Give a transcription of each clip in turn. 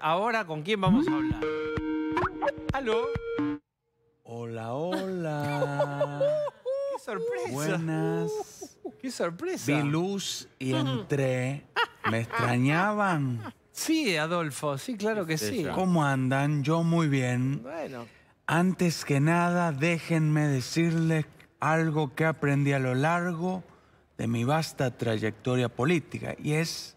Ahora, ¿con quién vamos a hablar? ¿Aló? Hola, hola. ¡Qué sorpresa! Buenas. ¡Qué sorpresa! Vi luz y entré. Me extrañaban. Sí, Adolfo, sí, claro que sí. ¿Cómo andan? Yo muy bien. Bueno. Antes que nada, déjenme decirles algo que aprendí a lo largo de mi vasta trayectoria política y es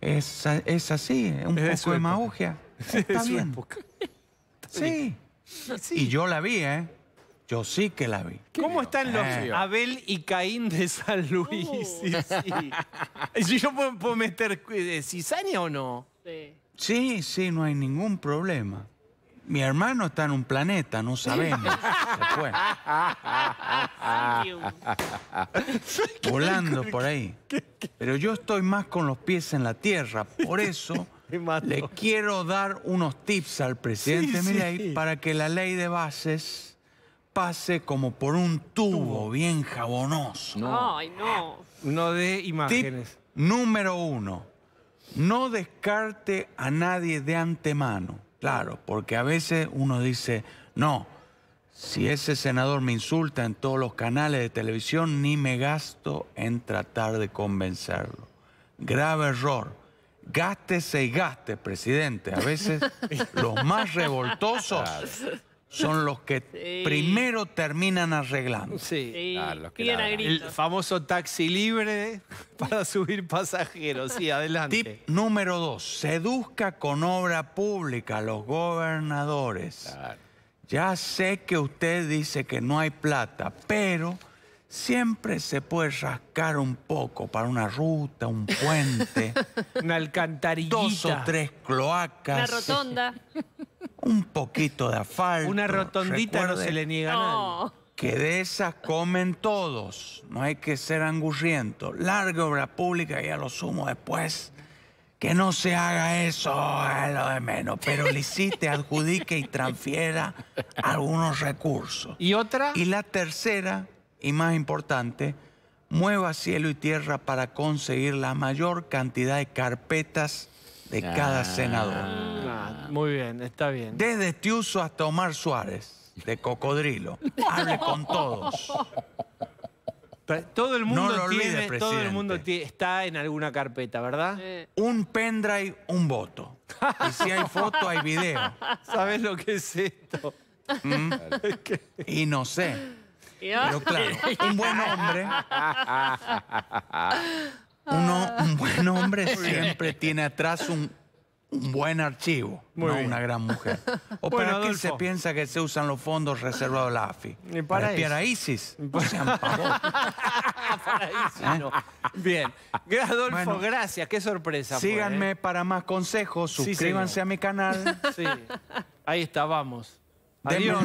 Es, así, un poco de demagogia. Está bien. Sí. Y yo la vi, ¿eh? Yo sí que la vi. ¿Cómo están los eh. Abel y Caín de San Luis? Uh. Si Sí, ¿Yo puedo, meter eh, cizaña o no? Sí. Sí, sí, no hay ningún problema. Mi hermano está en un planeta, no sabemos. Volando por ahí. Pero yo estoy más con los pies en la tierra, por eso le quiero dar unos tips al presidente sí, para que la ley de bases pase como por un tubo bien jabonoso. No. Ay, no. de imágenes. número uno. No descarte a nadie de antemano. Claro, porque a veces uno dice, no, si ese senador me insulta en todos los canales de televisión, ni me gasto en tratar de convencerlo. Grave error. Gástese y gaste, presidente. A veces los más revoltosos son los que primero terminan arreglando. Sí, sí. Ah, el famoso taxi libre para subir pasajeros. Sí, adelante. Tip número dos, seduzca con obra pública a los gobernadores. Ya sé que usted dice que no hay plata, pero siempre se puede rascar un poco para una ruta, un puente. una alcantarillita. Dos o tres cloacas. Una rotonda. un poquito de asfalto. Una rotondita no se le niega nada. Que de esas comen todos. No hay que ser angurriento. Larga obra pública y a lo sumo después. Que no se haga eso, es lo de menos. Pero licite, adjudique y transfiera algunos recursos. ¿Y otra? Y la tercera, y más importante, mueva cielo y tierra para conseguir la mayor cantidad de carpetas de cada ah. senador. Muy bien, está bien. Desde Tiuso hasta Omar Suárez, de Cocodrilo. Hable con todos. Todo el mundo, todo el mundo está en alguna carpeta, ¿verdad? Un pendrive, un voto. Y si hay foto, hay video. ¿Sabes lo que es esto? ¿Mm? Y no sé. Pero claro, un buen hombre. uno- un buen hombre siempre tiene atrás un un buen archivo, una gran mujer. O qué se piensa que se usan los fondos reservados a la AFI. para ISIS. ¿Eh? No para Bien. Adolfo, gracias. Qué sorpresa. Síganme ¿eh? para más consejos. Suscríbanse a mi canal. Sí. Ahí está, vamos. Adiós.